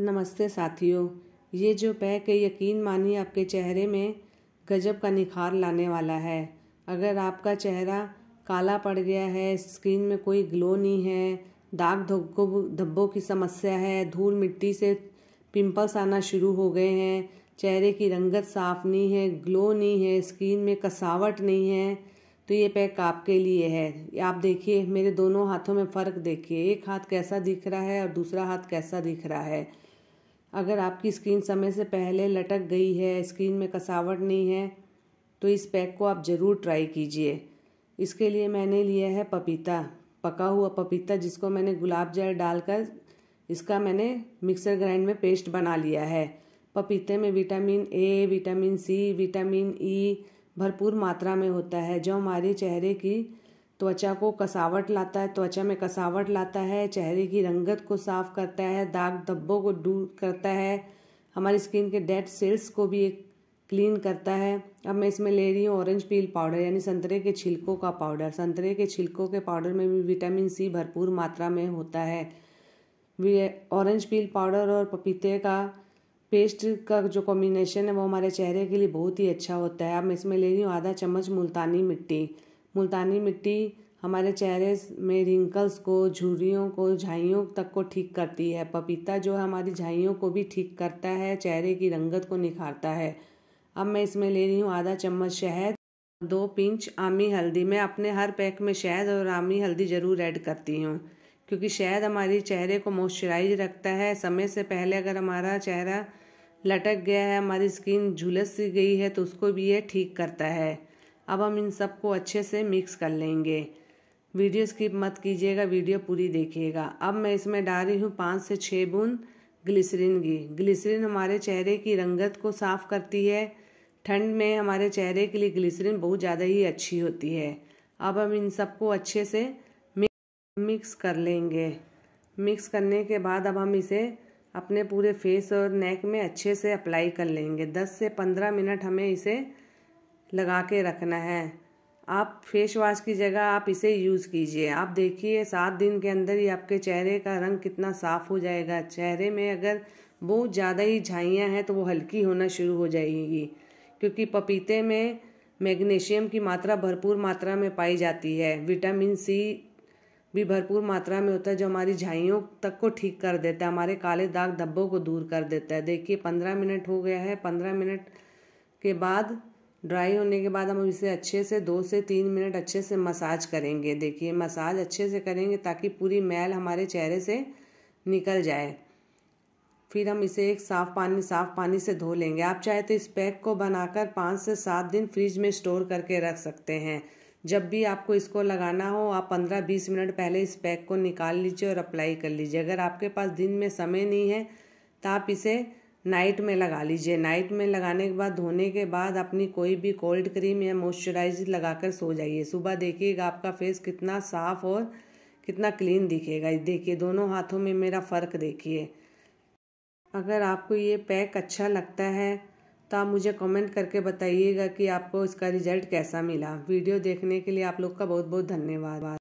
नमस्ते साथियों ये जो पैक है यकीन मानिए आपके चेहरे में गजब का निखार लाने वाला है अगर आपका चेहरा काला पड़ गया है स्किन में कोई ग्लो नहीं है दाग धब्बों धब्बों की समस्या है धूल मिट्टी से पिंपल्स आना शुरू हो गए हैं चेहरे की रंगत साफ नहीं है ग्लो नहीं है स्किन में कसावट नहीं है तो ये पैक आपके लिए है आप देखिए मेरे दोनों हाथों में फ़र्क देखिए एक हाथ कैसा दिख रहा है और दूसरा हाथ कैसा दिख रहा है अगर आपकी स्क्रीन समय से पहले लटक गई है स्क्रीन में कसावट नहीं है तो इस पैक को आप ज़रूर ट्राई कीजिए इसके लिए मैंने लिया है पपीता पका हुआ पपीता जिसको मैंने गुलाब जल डालकर इसका मैंने मिक्सर ग्राइंड में पेस्ट बना लिया है पपीते में vitamin A vitamin C vitamin E e भरपूर मात्रा में होता है जो हमारे चेहरे की त्वचा को कसावट लाता है त्वचा में कसावट लाता है चेहरे की रंगत को साफ करता है दाग धब्बों को दूर करता है हमारी स्किन के डेड सेल्स को भी एक क्लीन करता है अब मैं इसमें ले रही हूँ ऑरेंज पील पाउडर यानी संतरे के छिलकों का पाउडर संतरे के छिलकों के पाउडर में भी विटामिन सी भरपूर मात्रा में होता है ऑरेंज पील पाउडर और पपीते का पेस्ट का जो कॉम्बिनेशन है वो हमारे चेहरे के लिए बहुत ही अच्छा होता है अब मैं इसमें ले रही हूँ आधा चम्मच मुल्तानी मिट्टी मुल्तानी मिट्टी हमारे चेहरे में रिंकल्स को झुर्रियों को झाइयों तक को ठीक करती है पपीता जो है हमारी झाइयों को भी ठीक करता है चेहरे की रंगत को निखारता है अब मैं इसमें ले रही हूँ आधा चम्मच शहद दो पिंच आमी हल्दी मैं अपने हर पैक में शहद और आमी हल्दी ज़रूर ऐड करती हूँ क्योंकि शहद हमारी चेहरे को मॉइस्चराइज रखता है समय से पहले अगर हमारा चेहरा लटक गया है हमारी स्किन झुलस सी गई है तो उसको भी ये ठीक करता है अब हम इन सबको अच्छे से मिक्स कर लेंगे वीडियो स्किप मत कीजिएगा वीडियो पूरी देखिएगा अब मैं इसमें डाल रही हूँ पाँच से छः बूंद ग्लिसरीन की ग्लिसरीन हमारे चेहरे की रंगत को साफ़ करती है ठंड में हमारे चेहरे के लिए ग्लिसरीन बहुत ज़्यादा ही अच्छी होती है अब हम इन सबको अच्छे से मिक्स कर लेंगे मिक्स करने के बाद अब हम इसे अपने पूरे फेस और नेक में अच्छे से अप्लाई कर लेंगे दस से पंद्रह मिनट हमें इसे लगा के रखना है आप फेस वाश की जगह आप इसे यूज़ कीजिए आप देखिए सात दिन के अंदर ही आपके चेहरे का रंग कितना साफ़ हो जाएगा चेहरे में अगर बहुत ज़्यादा ही झाइयाँ हैं तो वो हल्की होना शुरू हो जाएगी क्योंकि पपीते में मैग्नीशियम की मात्रा भरपूर मात्रा में पाई जाती है विटामिन सी भी भरपूर मात्रा में होता है जो हमारी झाइयों तक को ठीक कर देता है हमारे काले दाग धब्बों को दूर कर देता है देखिए पंद्रह मिनट हो गया है पंद्रह मिनट के बाद ड्राई होने के बाद हम इसे अच्छे से दो से तीन मिनट अच्छे से मसाज करेंगे देखिए मसाज अच्छे से करेंगे ताकि पूरी मैल हमारे चेहरे से निकल जाए फिर हम इसे एक साफ़ पानी साफ़ पानी से धो लेंगे आप चाहे तो इस पैक को बनाकर पाँच से सात दिन फ्रिज में स्टोर करके रख सकते हैं जब भी आपको इसको लगाना हो आप पंद्रह बीस मिनट पहले इस पैक को निकाल लीजिए और अप्लाई कर लीजिए अगर आपके पास दिन में समय नहीं है तो आप इसे नाइट में लगा लीजिए नाइट में लगाने के बाद धोने के बाद अपनी कोई भी कोल्ड क्रीम या मॉइस्चराइजर लगाकर सो जाइए सुबह देखिएगा आपका फेस कितना साफ और कितना क्लीन दिखेगा देखिए दोनों हाथों में मेरा फ़र्क देखिए अगर आपको ये पैक अच्छा लगता है तो आप मुझे कमेंट करके बताइएगा कि आपको इसका रिज़ल्ट कैसा मिला वीडियो देखने के लिए आप लोग का बहुत बहुत धन्यवाद